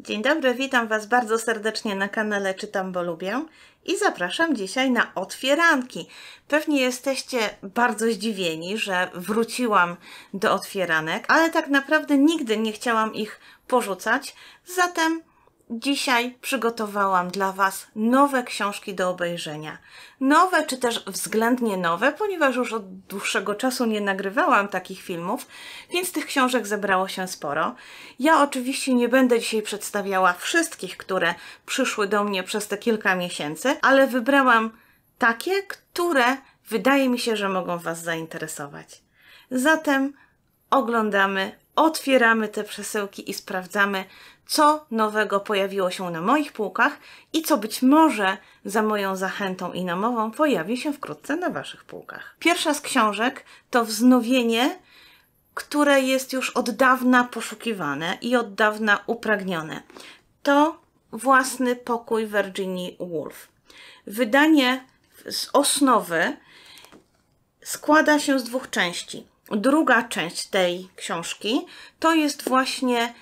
Dzień dobry, witam Was bardzo serdecznie na kanale Czytam, bo lubię i zapraszam dzisiaj na otwieranki. Pewnie jesteście bardzo zdziwieni, że wróciłam do otwieranek, ale tak naprawdę nigdy nie chciałam ich porzucać, zatem Dzisiaj przygotowałam dla Was nowe książki do obejrzenia. Nowe czy też względnie nowe, ponieważ już od dłuższego czasu nie nagrywałam takich filmów, więc tych książek zebrało się sporo. Ja oczywiście nie będę dzisiaj przedstawiała wszystkich, które przyszły do mnie przez te kilka miesięcy, ale wybrałam takie, które wydaje mi się, że mogą Was zainteresować. Zatem oglądamy otwieramy te przesyłki i sprawdzamy, co nowego pojawiło się na moich półkach i co być może za moją zachętą i namową pojawi się wkrótce na Waszych półkach. Pierwsza z książek to wznowienie, które jest już od dawna poszukiwane i od dawna upragnione. To własny pokój Virginii Woolf. Wydanie z osnowy składa się z dwóch części druga część tej książki to jest właśnie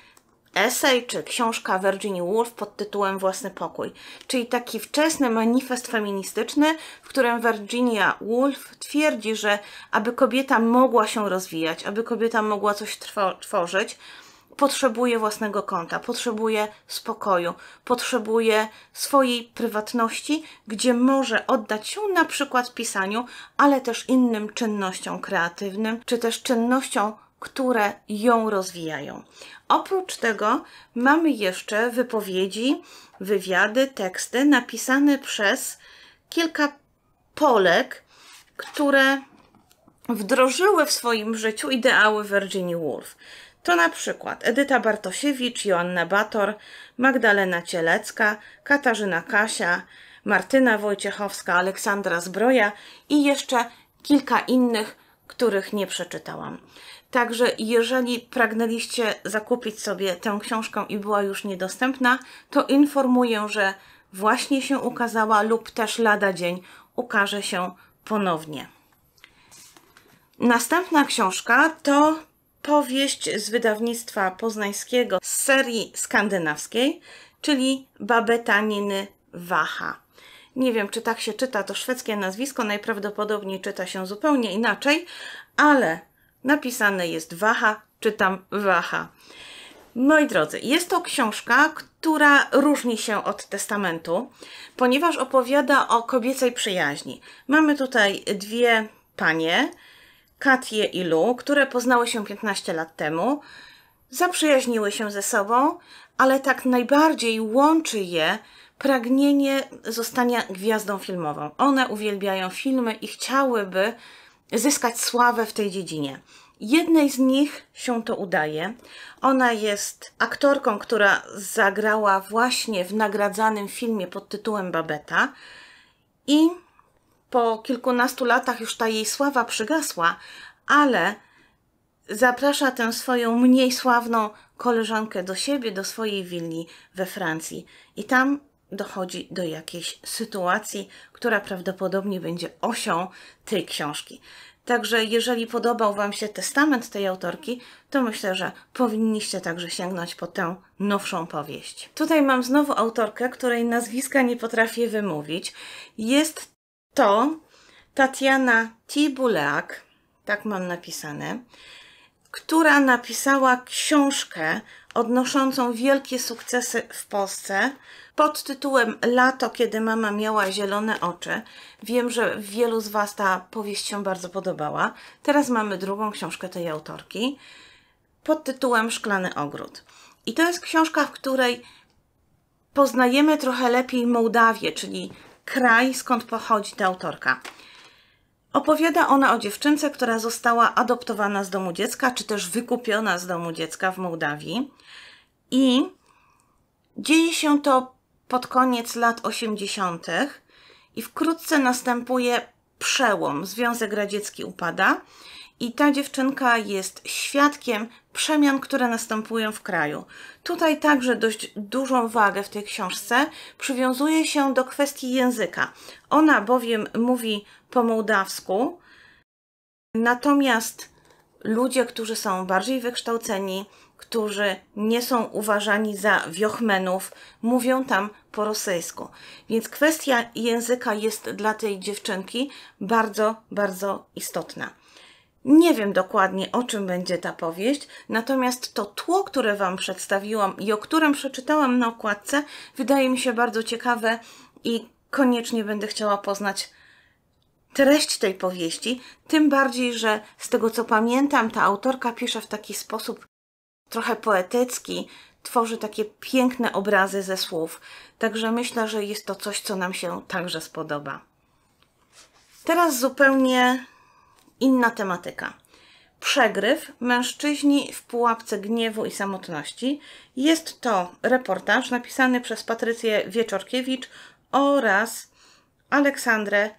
esej czy książka Virginia Woolf pod tytułem Własny pokój, czyli taki wczesny manifest feministyczny, w którym Virginia Woolf twierdzi, że aby kobieta mogła się rozwijać, aby kobieta mogła coś tworzyć, potrzebuje własnego konta, potrzebuje spokoju, potrzebuje swojej prywatności, gdzie może oddać się na przykład pisaniu, ale też innym czynnościom kreatywnym, czy też czynnościom, które ją rozwijają. Oprócz tego mamy jeszcze wypowiedzi, wywiady, teksty napisane przez kilka Polek, które wdrożyły w swoim życiu ideały Virginia Woolf. To na przykład Edyta Bartosiewicz, Joanna Bator, Magdalena Cielecka, Katarzyna Kasia, Martyna Wojciechowska, Aleksandra Zbroja i jeszcze kilka innych, których nie przeczytałam. Także jeżeli pragnęliście zakupić sobie tę książkę i była już niedostępna, to informuję, że właśnie się ukazała lub też lada dzień ukaże się ponownie. Następna książka to powieść z wydawnictwa poznańskiego z serii skandynawskiej, czyli Babeta Niny Waha. Nie wiem, czy tak się czyta to szwedzkie nazwisko, najprawdopodobniej czyta się zupełnie inaczej, ale napisane jest Waha, czytam Waha. Moi drodzy, jest to książka, która różni się od testamentu, ponieważ opowiada o kobiecej przyjaźni. Mamy tutaj dwie panie, Katię i Lu, które poznały się 15 lat temu, zaprzyjaźniły się ze sobą, ale tak najbardziej łączy je pragnienie zostania gwiazdą filmową. One uwielbiają filmy i chciałyby zyskać sławę w tej dziedzinie. Jednej z nich się to udaje. Ona jest aktorką, która zagrała właśnie w nagradzanym filmie pod tytułem Babeta i po kilkunastu latach już ta jej sława przygasła, ale zaprasza tę swoją mniej sławną koleżankę do siebie, do swojej willi we Francji. I tam dochodzi do jakiejś sytuacji, która prawdopodobnie będzie osią tej książki. Także jeżeli podobał Wam się testament tej autorki, to myślę, że powinniście także sięgnąć po tę nowszą powieść. Tutaj mam znowu autorkę, której nazwiska nie potrafię wymówić. Jest to Tatiana Tibuleak, tak mam napisane, która napisała książkę odnoszącą wielkie sukcesy w Polsce pod tytułem Lato, kiedy mama miała zielone oczy. Wiem, że wielu z Was ta powieść się bardzo podobała. Teraz mamy drugą książkę tej autorki pod tytułem Szklany Ogród. I to jest książka, w której poznajemy trochę lepiej Mołdawię, czyli kraj, skąd pochodzi ta autorka. Opowiada ona o dziewczynce, która została adoptowana z domu dziecka, czy też wykupiona z domu dziecka w Mołdawii. I dzieje się to pod koniec lat 80. i wkrótce następuje przełom. Związek Radziecki upada i ta dziewczynka jest świadkiem przemian, które następują w kraju. Tutaj także dość dużą wagę w tej książce przywiązuje się do kwestii języka. Ona bowiem mówi po mołdawsku, natomiast ludzie, którzy są bardziej wykształceni, którzy nie są uważani za wiochmenów, mówią tam po rosyjsku. Więc kwestia języka jest dla tej dziewczynki bardzo, bardzo istotna. Nie wiem dokładnie o czym będzie ta powieść, natomiast to tło, które Wam przedstawiłam i o którym przeczytałam na okładce, wydaje mi się bardzo ciekawe i koniecznie będę chciała poznać treść tej powieści. Tym bardziej, że z tego co pamiętam, ta autorka pisze w taki sposób trochę poetycki, tworzy takie piękne obrazy ze słów. Także myślę, że jest to coś, co nam się także spodoba. Teraz zupełnie Inna tematyka. Przegryw mężczyźni w pułapce gniewu i samotności. Jest to reportaż napisany przez Patrycję Wieczorkiewicz oraz Aleksandrę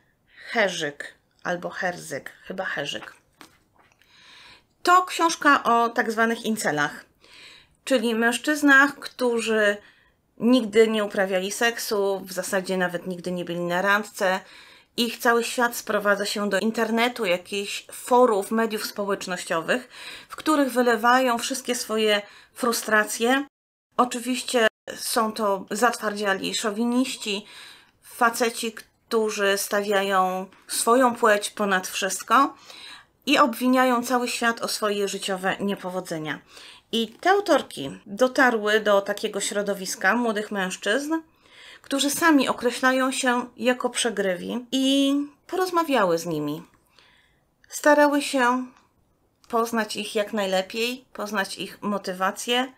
Herzyk albo Herzyk, chyba Herzyk. To książka o tak zwanych incelach, czyli mężczyznach, którzy nigdy nie uprawiali seksu, w zasadzie nawet nigdy nie byli na randce, ich cały świat sprowadza się do internetu, jakichś forów, mediów społecznościowych, w których wylewają wszystkie swoje frustracje. Oczywiście są to zatwardziali szowiniści, faceci, którzy stawiają swoją płeć ponad wszystko i obwiniają cały świat o swoje życiowe niepowodzenia. I te autorki dotarły do takiego środowiska młodych mężczyzn, którzy sami określają się jako przegrywi i porozmawiały z nimi. Starały się poznać ich jak najlepiej, poznać ich motywacje,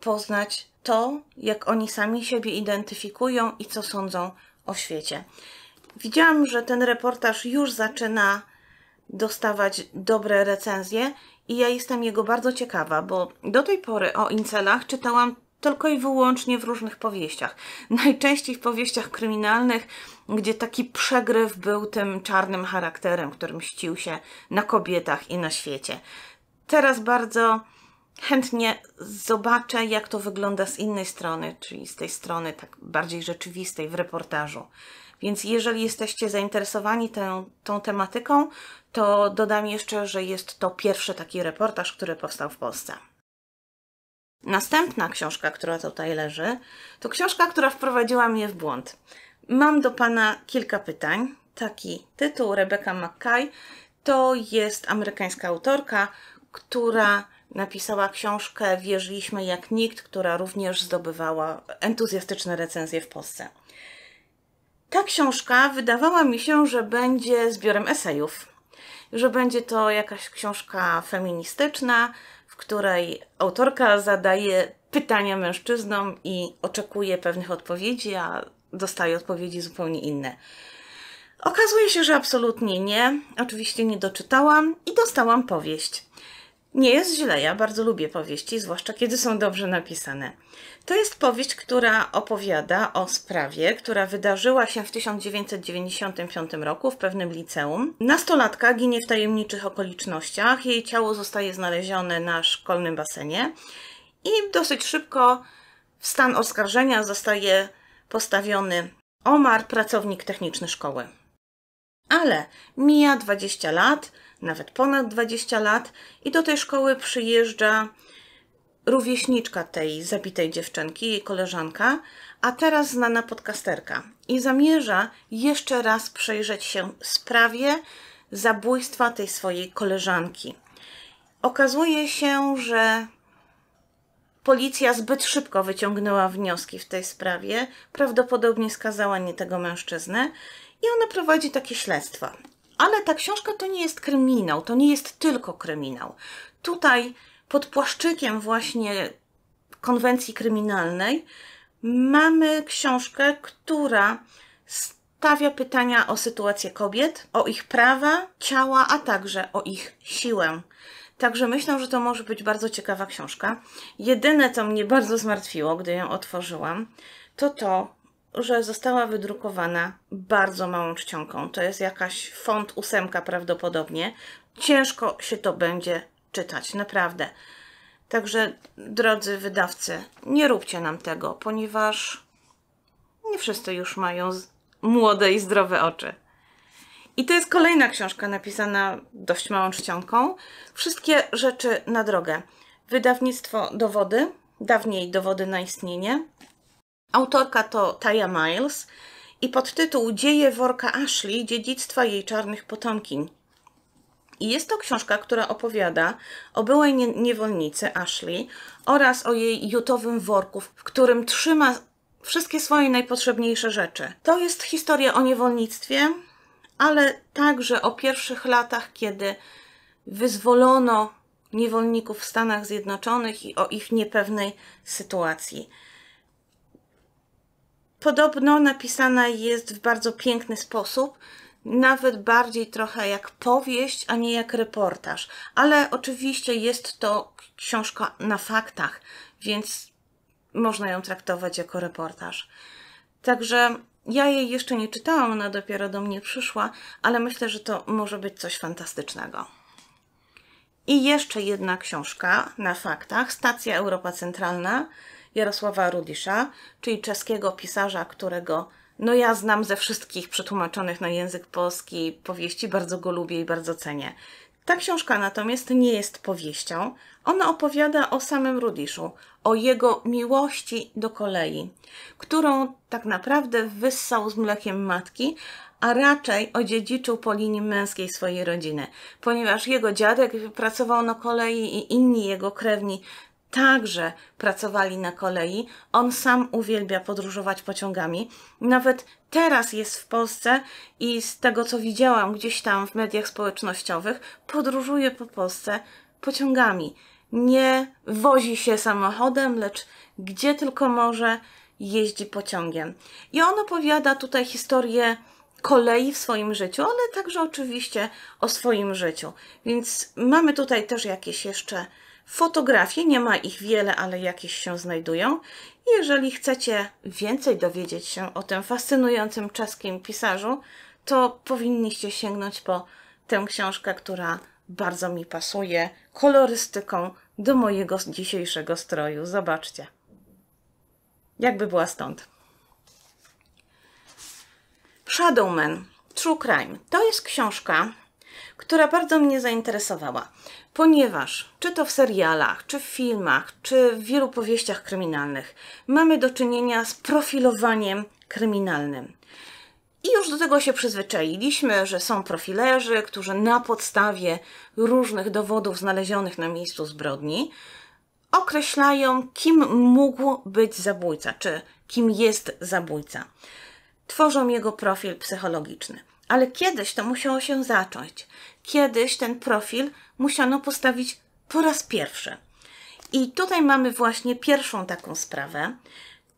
poznać to, jak oni sami siebie identyfikują i co sądzą o świecie. Widziałam, że ten reportaż już zaczyna dostawać dobre recenzje i ja jestem jego bardzo ciekawa, bo do tej pory o incelach czytałam tylko i wyłącznie w różnych powieściach. Najczęściej w powieściach kryminalnych, gdzie taki przegryw był tym czarnym charakterem, który mścił się na kobietach i na świecie. Teraz bardzo chętnie zobaczę, jak to wygląda z innej strony, czyli z tej strony tak bardziej rzeczywistej w reportażu. Więc jeżeli jesteście zainteresowani tę, tą tematyką, to dodam jeszcze, że jest to pierwszy taki reportaż, który powstał w Polsce. Następna książka, która tutaj leży, to książka, która wprowadziła mnie w błąd. Mam do Pana kilka pytań. Taki tytuł, Rebecca McKay, to jest amerykańska autorka, która napisała książkę Wierzyliśmy jak nikt, która również zdobywała entuzjastyczne recenzje w Polsce. Ta książka wydawała mi się, że będzie zbiorem esejów, że będzie to jakaś książka feministyczna, w której autorka zadaje pytania mężczyznom i oczekuje pewnych odpowiedzi, a dostaje odpowiedzi zupełnie inne. Okazuje się, że absolutnie nie. Oczywiście nie doczytałam i dostałam powieść. Nie jest źle, ja bardzo lubię powieści, zwłaszcza kiedy są dobrze napisane. To jest powieść, która opowiada o sprawie, która wydarzyła się w 1995 roku w pewnym liceum. Nastolatka ginie w tajemniczych okolicznościach, jej ciało zostaje znalezione na szkolnym basenie i dosyć szybko w stan oskarżenia zostaje postawiony Omar, pracownik techniczny szkoły. Ale mija 20 lat, nawet ponad 20 lat i do tej szkoły przyjeżdża rówieśniczka tej zabitej dziewczynki, jej koleżanka, a teraz znana podcasterka i zamierza jeszcze raz przejrzeć się sprawie zabójstwa tej swojej koleżanki. Okazuje się, że policja zbyt szybko wyciągnęła wnioski w tej sprawie, prawdopodobnie skazała nie tego mężczyznę i ona prowadzi takie śledztwa. Ale ta książka to nie jest kryminał, to nie jest tylko kryminał. Tutaj pod płaszczykiem właśnie konwencji kryminalnej mamy książkę, która stawia pytania o sytuację kobiet, o ich prawa, ciała, a także o ich siłę. Także myślę, że to może być bardzo ciekawa książka. Jedyne, co mnie bardzo zmartwiło, gdy ją otworzyłam, to to, że została wydrukowana bardzo małą czcionką. To jest jakaś font ósemka prawdopodobnie. Ciężko się to będzie czytać, naprawdę. Także, drodzy wydawcy, nie róbcie nam tego, ponieważ nie wszyscy już mają młode i zdrowe oczy. I to jest kolejna książka napisana dość małą czcionką. Wszystkie rzeczy na drogę. Wydawnictwo Dowody, dawniej Dowody na istnienie, Autorka to Taya Miles i podtytuł Dzieje worka Ashley, dziedzictwa jej czarnych potomkiń. I jest to książka, która opowiada o byłej niewolnicy Ashley oraz o jej jutowym worku, w którym trzyma wszystkie swoje najpotrzebniejsze rzeczy. To jest historia o niewolnictwie, ale także o pierwszych latach, kiedy wyzwolono niewolników w Stanach Zjednoczonych i o ich niepewnej sytuacji. Podobno napisana jest w bardzo piękny sposób, nawet bardziej trochę jak powieść, a nie jak reportaż. Ale oczywiście jest to książka na faktach, więc można ją traktować jako reportaż. Także ja jej jeszcze nie czytałam, ona dopiero do mnie przyszła, ale myślę, że to może być coś fantastycznego. I jeszcze jedna książka na faktach, Stacja Europa Centralna. Jarosława Rudisza, czyli czeskiego pisarza, którego no ja znam ze wszystkich przetłumaczonych na język polski powieści, bardzo go lubię i bardzo cenię. Ta książka natomiast nie jest powieścią. Ona opowiada o samym Rudiszu, o jego miłości do kolei, którą tak naprawdę wyssał z mlekiem matki, a raczej odziedziczył po linii męskiej swojej rodziny, ponieważ jego dziadek pracował na kolei i inni jego krewni także pracowali na kolei. On sam uwielbia podróżować pociągami. Nawet teraz jest w Polsce i z tego co widziałam gdzieś tam w mediach społecznościowych, podróżuje po Polsce pociągami. Nie wozi się samochodem, lecz gdzie tylko może jeździ pociągiem. I on opowiada tutaj historię kolei w swoim życiu, ale także oczywiście o swoim życiu. Więc mamy tutaj też jakieś jeszcze Fotografie, nie ma ich wiele, ale jakieś się znajdują. Jeżeli chcecie więcej dowiedzieć się o tym fascynującym czeskim pisarzu, to powinniście sięgnąć po tę książkę, która bardzo mi pasuje kolorystyką do mojego dzisiejszego stroju. Zobaczcie, jakby była stąd. Shadowman, True Crime. To jest książka która bardzo mnie zainteresowała, ponieważ czy to w serialach, czy w filmach, czy w wielu powieściach kryminalnych mamy do czynienia z profilowaniem kryminalnym. I już do tego się przyzwyczailiśmy, że są profilerzy, którzy na podstawie różnych dowodów znalezionych na miejscu zbrodni określają, kim mógł być zabójca, czy kim jest zabójca. Tworzą jego profil psychologiczny ale kiedyś to musiało się zacząć. Kiedyś ten profil musiano postawić po raz pierwszy. I tutaj mamy właśnie pierwszą taką sprawę.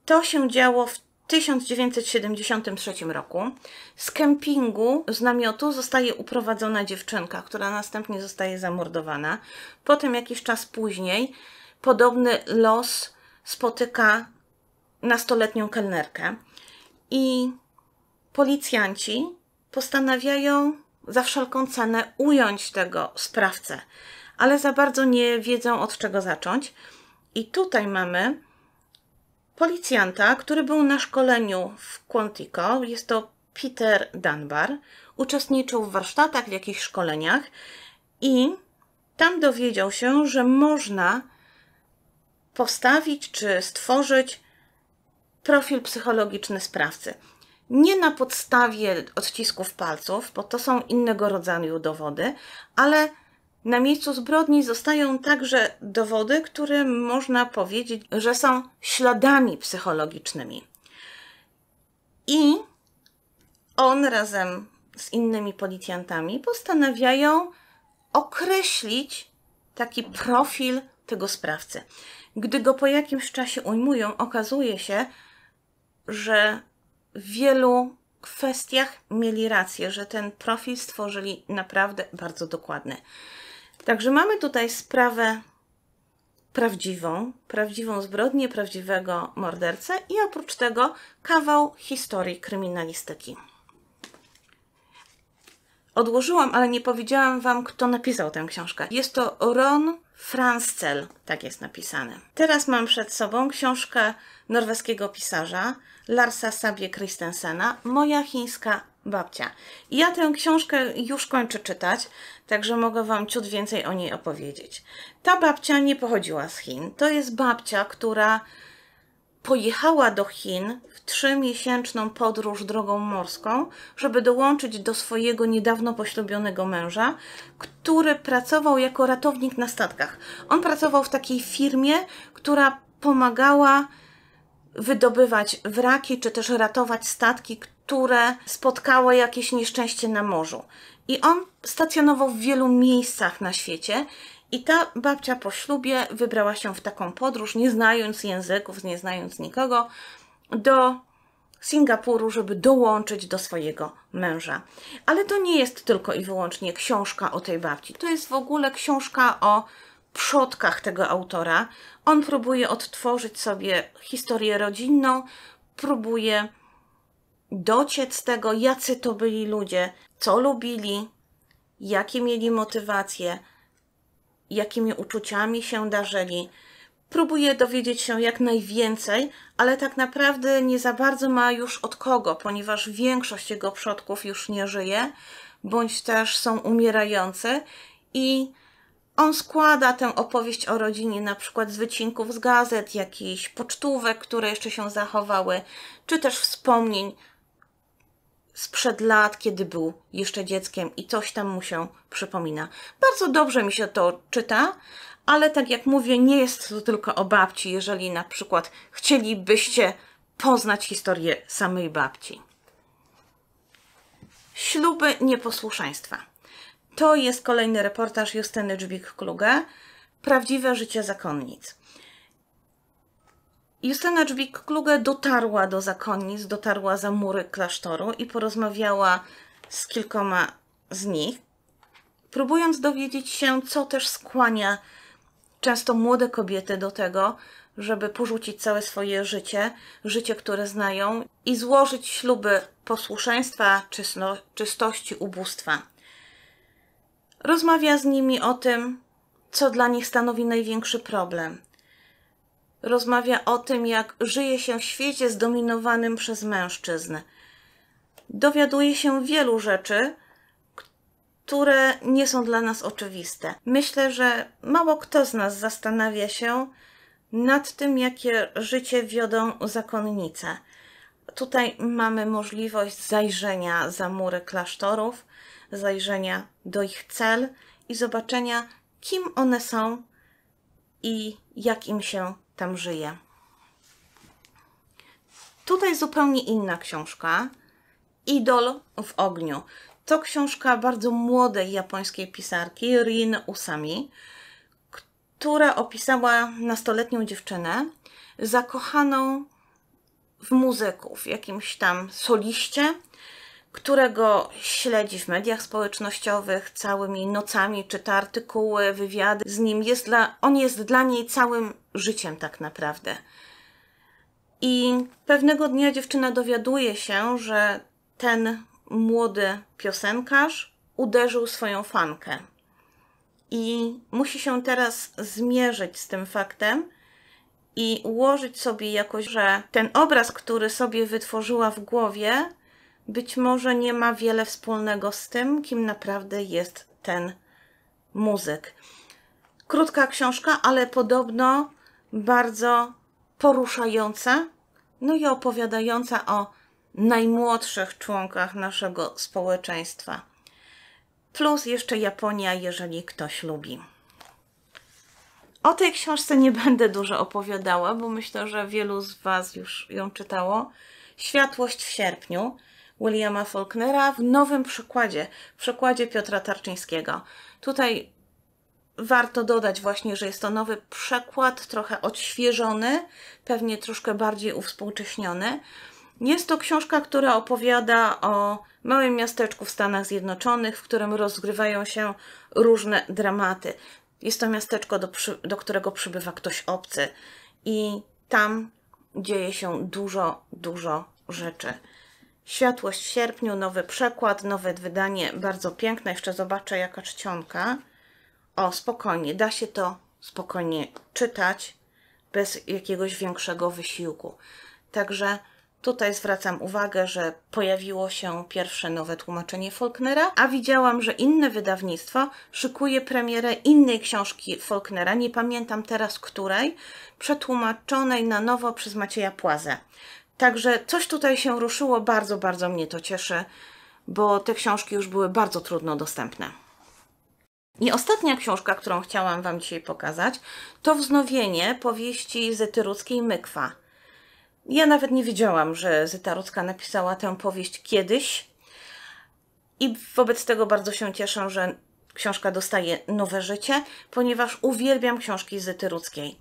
To się działo w 1973 roku. Z kempingu, z namiotu zostaje uprowadzona dziewczynka, która następnie zostaje zamordowana. Potem jakiś czas później podobny los spotyka nastoletnią kelnerkę. I policjanci postanawiają za wszelką cenę ująć tego sprawcę, ale za bardzo nie wiedzą od czego zacząć. I tutaj mamy policjanta, który był na szkoleniu w Quantico, jest to Peter Dunbar, uczestniczył w warsztatach, w jakichś szkoleniach i tam dowiedział się, że można postawić czy stworzyć profil psychologiczny sprawcy nie na podstawie odcisków palców, bo to są innego rodzaju dowody, ale na miejscu zbrodni zostają także dowody, które można powiedzieć, że są śladami psychologicznymi. I on razem z innymi policjantami postanawiają określić taki profil tego sprawcy. Gdy go po jakimś czasie ujmują, okazuje się, że w wielu kwestiach mieli rację, że ten profil stworzyli naprawdę bardzo dokładny. Także mamy tutaj sprawę prawdziwą, prawdziwą zbrodnię, prawdziwego mordercę i oprócz tego kawał historii kryminalistyki. Odłożyłam, ale nie powiedziałam Wam, kto napisał tę książkę. Jest to Ron Franscel, tak jest napisane. Teraz mam przed sobą książkę norweskiego pisarza Larsa Sabie Christensena, moja chińska babcia. ja tę książkę już kończę czytać, także mogę Wam ciut więcej o niej opowiedzieć. Ta babcia nie pochodziła z Chin. To jest babcia, która pojechała do Chin w trzymiesięczną podróż drogą morską, żeby dołączyć do swojego niedawno poślubionego męża, który pracował jako ratownik na statkach. On pracował w takiej firmie, która pomagała wydobywać wraki, czy też ratować statki, które spotkało jakieś nieszczęście na morzu. I on stacjonował w wielu miejscach na świecie. I ta babcia po ślubie wybrała się w taką podróż, nie znając języków, nie znając nikogo, do Singapuru, żeby dołączyć do swojego męża. Ale to nie jest tylko i wyłącznie książka o tej babci. To jest w ogóle książka o przodkach tego autora. On próbuje odtworzyć sobie historię rodzinną, próbuje dociec tego, jacy to byli ludzie, co lubili, jakie mieli motywacje, jakimi uczuciami się darzyli. Próbuje dowiedzieć się jak najwięcej, ale tak naprawdę nie za bardzo ma już od kogo, ponieważ większość jego przodków już nie żyje, bądź też są umierający i on składa tę opowieść o rodzinie na przykład z wycinków z gazet, jakichś pocztówek, które jeszcze się zachowały, czy też wspomnień sprzed lat, kiedy był jeszcze dzieckiem i coś tam mu się przypomina. Bardzo dobrze mi się to czyta, ale tak jak mówię, nie jest to tylko o babci, jeżeli na przykład chcielibyście poznać historię samej babci. Śluby nieposłuszeństwa. To jest kolejny reportaż Justyny Dżbik-Kluge, Prawdziwe życie zakonnic. Justyna Dżbik-Kluge dotarła do zakonnic, dotarła za mury klasztoru i porozmawiała z kilkoma z nich, próbując dowiedzieć się, co też skłania często młode kobiety do tego, żeby porzucić całe swoje życie, życie, które znają, i złożyć śluby posłuszeństwa, czysto, czystości, ubóstwa. Rozmawia z nimi o tym, co dla nich stanowi największy problem. Rozmawia o tym, jak żyje się w świecie zdominowanym przez mężczyzn. Dowiaduje się wielu rzeczy, które nie są dla nas oczywiste. Myślę, że mało kto z nas zastanawia się nad tym, jakie życie wiodą zakonnice. Tutaj mamy możliwość zajrzenia za mury klasztorów, zajrzenia do ich cel i zobaczenia, kim one są i jak im się tam żyje. Tutaj zupełnie inna książka. Idol w ogniu. To książka bardzo młodej japońskiej pisarki Rin Usami, która opisała nastoletnią dziewczynę zakochaną w jakimś tam soliście, którego śledzi w mediach społecznościowych, całymi nocami czyta artykuły, wywiady z nim. Jest dla, on jest dla niej całym życiem tak naprawdę. I pewnego dnia dziewczyna dowiaduje się, że ten młody piosenkarz uderzył swoją fankę. I musi się teraz zmierzyć z tym faktem, i ułożyć sobie jakoś, że ten obraz, który sobie wytworzyła w głowie, być może nie ma wiele wspólnego z tym, kim naprawdę jest ten muzyk. Krótka książka, ale podobno bardzo poruszająca, no i opowiadająca o najmłodszych członkach naszego społeczeństwa. Plus jeszcze Japonia, jeżeli ktoś lubi. O tej książce nie będę dużo opowiadała, bo myślę, że wielu z Was już ją czytało. Światłość w sierpniu Williama Faulknera w nowym przykładzie, w przykładzie Piotra Tarczyńskiego. Tutaj warto dodać właśnie, że jest to nowy przekład, trochę odświeżony, pewnie troszkę bardziej uwspółcześniony. Jest to książka, która opowiada o małym miasteczku w Stanach Zjednoczonych, w którym rozgrywają się różne dramaty. Jest to miasteczko, do, do którego przybywa ktoś obcy i tam dzieje się dużo, dużo rzeczy. Światłość w sierpniu, nowy przekład, nowe wydanie, bardzo piękne. Jeszcze zobaczę jaka czcionka. O, spokojnie, da się to spokojnie czytać bez jakiegoś większego wysiłku. Także Tutaj zwracam uwagę, że pojawiło się pierwsze nowe tłumaczenie Faulknera, a widziałam, że inne wydawnictwo szykuje premierę innej książki Faulknera, nie pamiętam teraz której, przetłumaczonej na nowo przez Macieja Płazę. Także coś tutaj się ruszyło, bardzo, bardzo mnie to cieszy, bo te książki już były bardzo trudno dostępne. I ostatnia książka, którą chciałam Wam dzisiaj pokazać, to wznowienie powieści zetyrudzkiej Mykwa. Ja nawet nie wiedziałam, że Zyta Rudzka napisała tę powieść kiedyś i wobec tego bardzo się cieszę, że książka dostaje nowe życie, ponieważ uwielbiam książki Zyty Rudzkiej.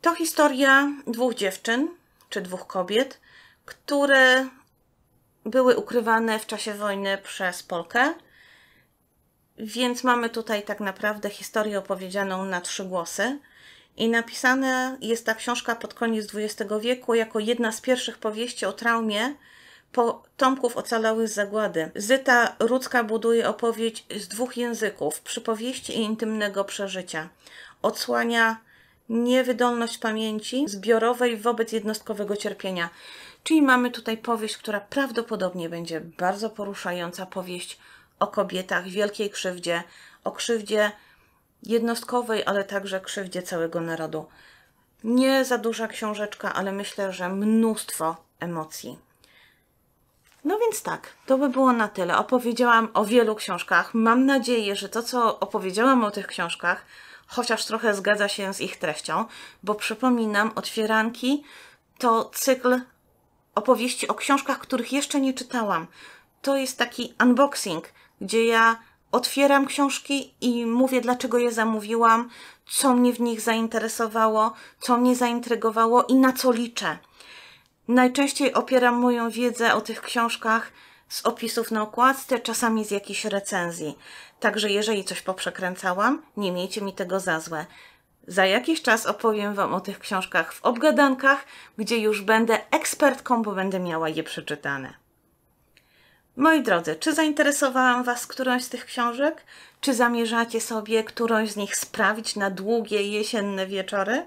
To historia dwóch dziewczyn, czy dwóch kobiet, które były ukrywane w czasie wojny przez Polkę, więc mamy tutaj tak naprawdę historię opowiedzianą na trzy głosy – i napisana jest ta książka pod koniec XX wieku jako jedna z pierwszych powieści o traumie potomków ocalałych z zagłady. Zyta Rudzka buduje opowieść z dwóch języków, przypowieści i intymnego przeżycia. Odsłania niewydolność pamięci zbiorowej wobec jednostkowego cierpienia. Czyli mamy tutaj powieść, która prawdopodobnie będzie bardzo poruszająca, powieść o kobietach, wielkiej krzywdzie, o krzywdzie jednostkowej, ale także krzywdzie całego narodu. Nie za duża książeczka, ale myślę, że mnóstwo emocji. No więc tak, to by było na tyle. Opowiedziałam o wielu książkach. Mam nadzieję, że to, co opowiedziałam o tych książkach, chociaż trochę zgadza się z ich treścią, bo przypominam, otwieranki to cykl opowieści o książkach, których jeszcze nie czytałam. To jest taki unboxing, gdzie ja otwieram książki i mówię, dlaczego je zamówiłam, co mnie w nich zainteresowało, co mnie zaintrygowało i na co liczę. Najczęściej opieram moją wiedzę o tych książkach z opisów na okładce, czasami z jakichś recenzji. Także jeżeli coś poprzekręcałam, nie miejcie mi tego za złe. Za jakiś czas opowiem Wam o tych książkach w obgadankach, gdzie już będę ekspertką, bo będę miała je przeczytane. Moi drodzy, czy zainteresowałam Was którąś z tych książek? Czy zamierzacie sobie którąś z nich sprawić na długie jesienne wieczory?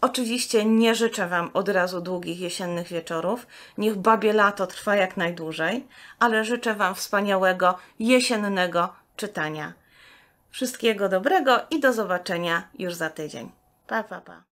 Oczywiście nie życzę Wam od razu długich jesiennych wieczorów, niech babie lato trwa jak najdłużej, ale życzę Wam wspaniałego jesiennego czytania. Wszystkiego dobrego i do zobaczenia już za tydzień. Pa, pa, pa.